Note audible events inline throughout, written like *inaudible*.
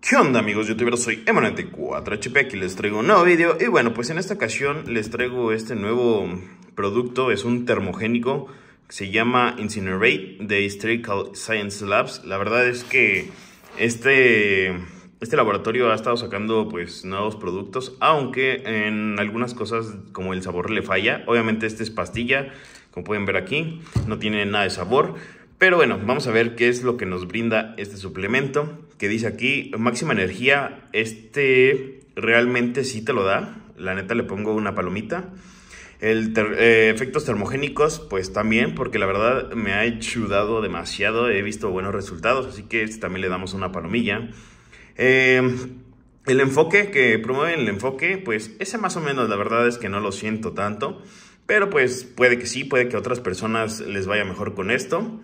¿Qué onda amigos youtubers? Soy Emanente4HP, aquí les traigo un nuevo video y bueno, pues en esta ocasión les traigo este nuevo producto, es un termogénico, se llama Incinerate de Historical Science Labs. La verdad es que este, este laboratorio ha estado sacando pues nuevos productos, aunque en algunas cosas como el sabor le falla. Obviamente este es pastilla, como pueden ver aquí, no tiene nada de sabor. Pero bueno, vamos a ver qué es lo que nos brinda este suplemento que dice aquí, máxima energía, este realmente sí te lo da. La neta le pongo una palomita. El eh, efectos termogénicos, pues también, porque la verdad me ha ayudado demasiado, he visto buenos resultados, así que este también le damos una palomilla. Em, el enfoque que promueve el enfoque, pues ese más o menos, la verdad es que no lo siento tanto, pero pues puede que sí, puede que a otras personas les vaya mejor con esto.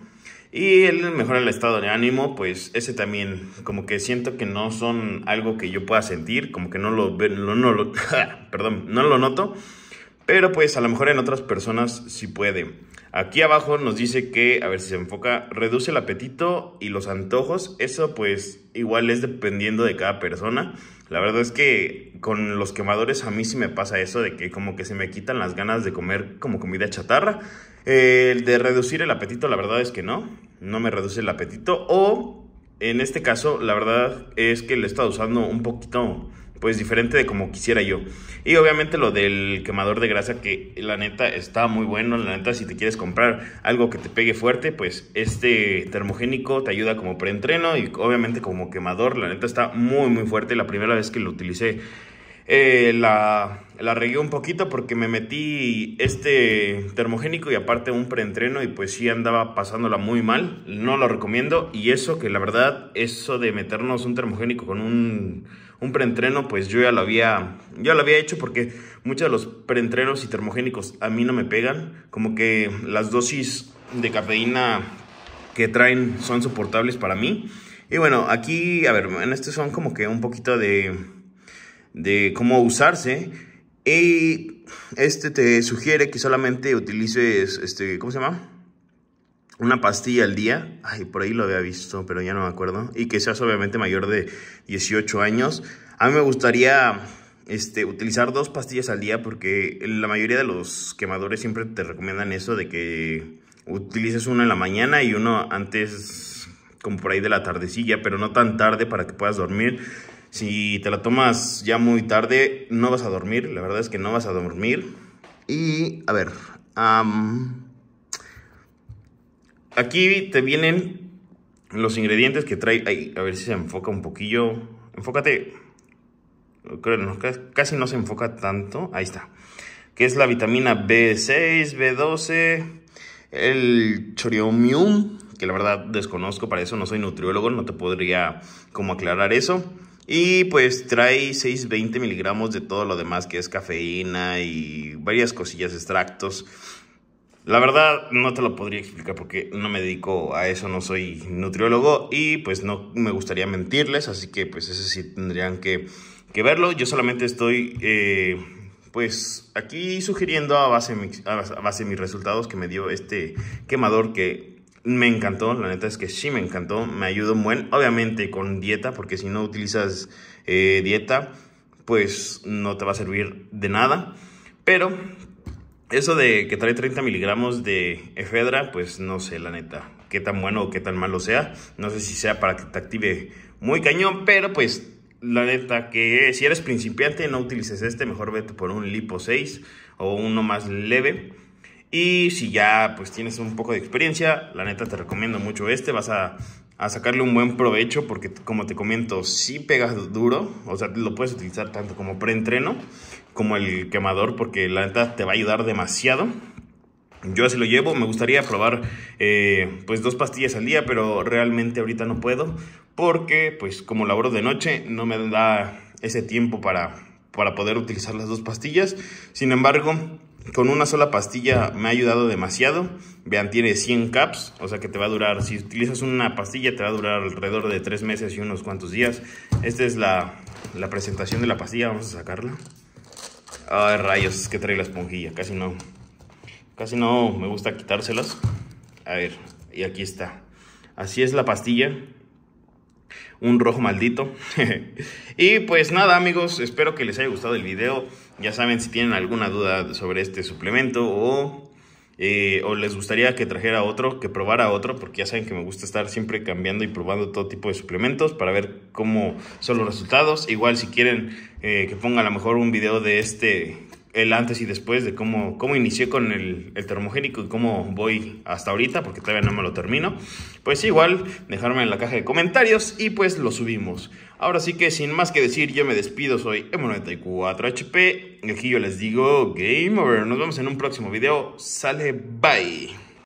Y el mejora el estado de ánimo, pues ese también, como que siento que no son algo que yo pueda sentir, como que no lo, no lo *laughs* perdón, no lo noto, pero pues a lo mejor en otras personas sí puede. Aquí abajo nos dice que, a ver si se enfoca, reduce el apetito y los antojos. Eso pues igual es dependiendo de cada persona. La verdad es que con los quemadores a mí sí me pasa eso de que como que se me quitan las ganas de comer como comida chatarra. El de reducir el apetito, la verdad es que no, no me reduce el apetito. O en este caso, la verdad es que le he estado usando un poquito pues diferente de como quisiera yo. Y obviamente lo del quemador de grasa que la neta está muy bueno, la neta si te quieres comprar algo que te pegue fuerte, pues este termogénico te ayuda como preentreno y obviamente como quemador, la neta está muy muy fuerte. La primera vez que lo utilicé eh, la, la regué un poquito porque me metí este termogénico y aparte un preentreno y pues sí andaba pasándola muy mal. No lo recomiendo y eso que la verdad, eso de meternos un termogénico con un, un preentreno, pues yo ya lo había, ya lo había hecho porque muchos de los preentrenos y termogénicos a mí no me pegan. Como que las dosis de cafeína que traen son soportables para mí. Y bueno, aquí, a ver, en este son como que un poquito de de cómo usarse. Y este te sugiere que solamente utilices, este, ¿cómo se llama? Una pastilla al día. Ay, por ahí lo había visto, pero ya no me acuerdo. Y que seas obviamente mayor de 18 años. A mí me gustaría este, utilizar dos pastillas al día porque la mayoría de los quemadores siempre te recomiendan eso de que utilices una en la mañana y uno antes como por ahí de la tardecilla, pero no tan tarde para que puedas dormir. Si te la tomas ya muy tarde, no vas a dormir. La verdad es que no vas a dormir. Y, a ver, aquí te vienen los ingredientes que trae. a ver si se enfoca un poquillo. Enfócate. Creo casi no se enfoca tanto. Ahí está. Que es la vitamina B6, B12, el choriomium, que la verdad desconozco, para eso no soy nutriólogo, no te podría como aclarar eso. Y pues trae 620 miligramos de todo lo demás que es cafeína y varias cosillas, extractos. La verdad no te lo podría explicar porque no me dedico a eso, no soy nutriólogo y pues no me gustaría mentirles, así que pues ese sí tendrían que, verlo. Yo solamente estoy eh, pues aquí sugiriendo a base, a base de mis resultados que me dio este quemador que me encantó, la neta es que sí me encantó, me ayudó muy obviamente con dieta, porque si no utilizas eh, dieta, pues no te va a servir de nada, pero eso de que trae 30 miligramos de efedra, pues no sé, la neta, qué tan bueno o qué tan malo sea, no sé si sea para que te active muy cañón, pero pues la neta que si eres principiante no utilices este, mejor vete por un lipo 6 o uno más leve y si ya pues tienes un poco de experiencia, la neta te recomiendo mucho este, vas a, sacarle un buen provecho porque como te comento, si pegas duro, o sea, lo puedes utilizar tanto como preentreno como el quemador porque la neta te va a ayudar demasiado. Yo así lo llevo, me gustaría probar eh, pues dos pastillas al día, pero realmente ahorita no puedo porque pues como laboro de noche no me da ese tiempo para, para poder utilizar las dos pastillas. Sin embargo, con una sola pastilla me ha ayudado demasiado. Vean, tiene 100 caps, o sea que te va a durar, si utilizas una pastilla, te va a durar alrededor de 3 meses y unos cuantos días. Esta es la, presentación de la pastilla, vamos a sacarla. Ay, rayos, es que trae la esponjilla, casi no, casi no me gusta quitárselas. A ver, y aquí está. Así es la pastilla, un rojo maldito. *laughs* y pues nada amigos, espero que les haya gustado el video. Ya saben si tienen alguna duda sobre este suplemento eh, o, les gustaría que trajera otro, que probara otro, porque ya saben que me gusta estar siempre cambiando y probando todo tipo de suplementos para ver cómo son los resultados. Igual si quieren eh, que ponga a lo mejor un video de este el antes y después de cómo, cómo inicié con el, el, termogénico y cómo voy hasta ahorita, porque todavía no me lo termino, pues igual dejarme en la caja de comentarios y pues lo subimos. Ahora sí que sin más que decir, yo me despido, soy M94HP, aquí yo les digo Game Over, nos vemos en un próximo video, sale bye.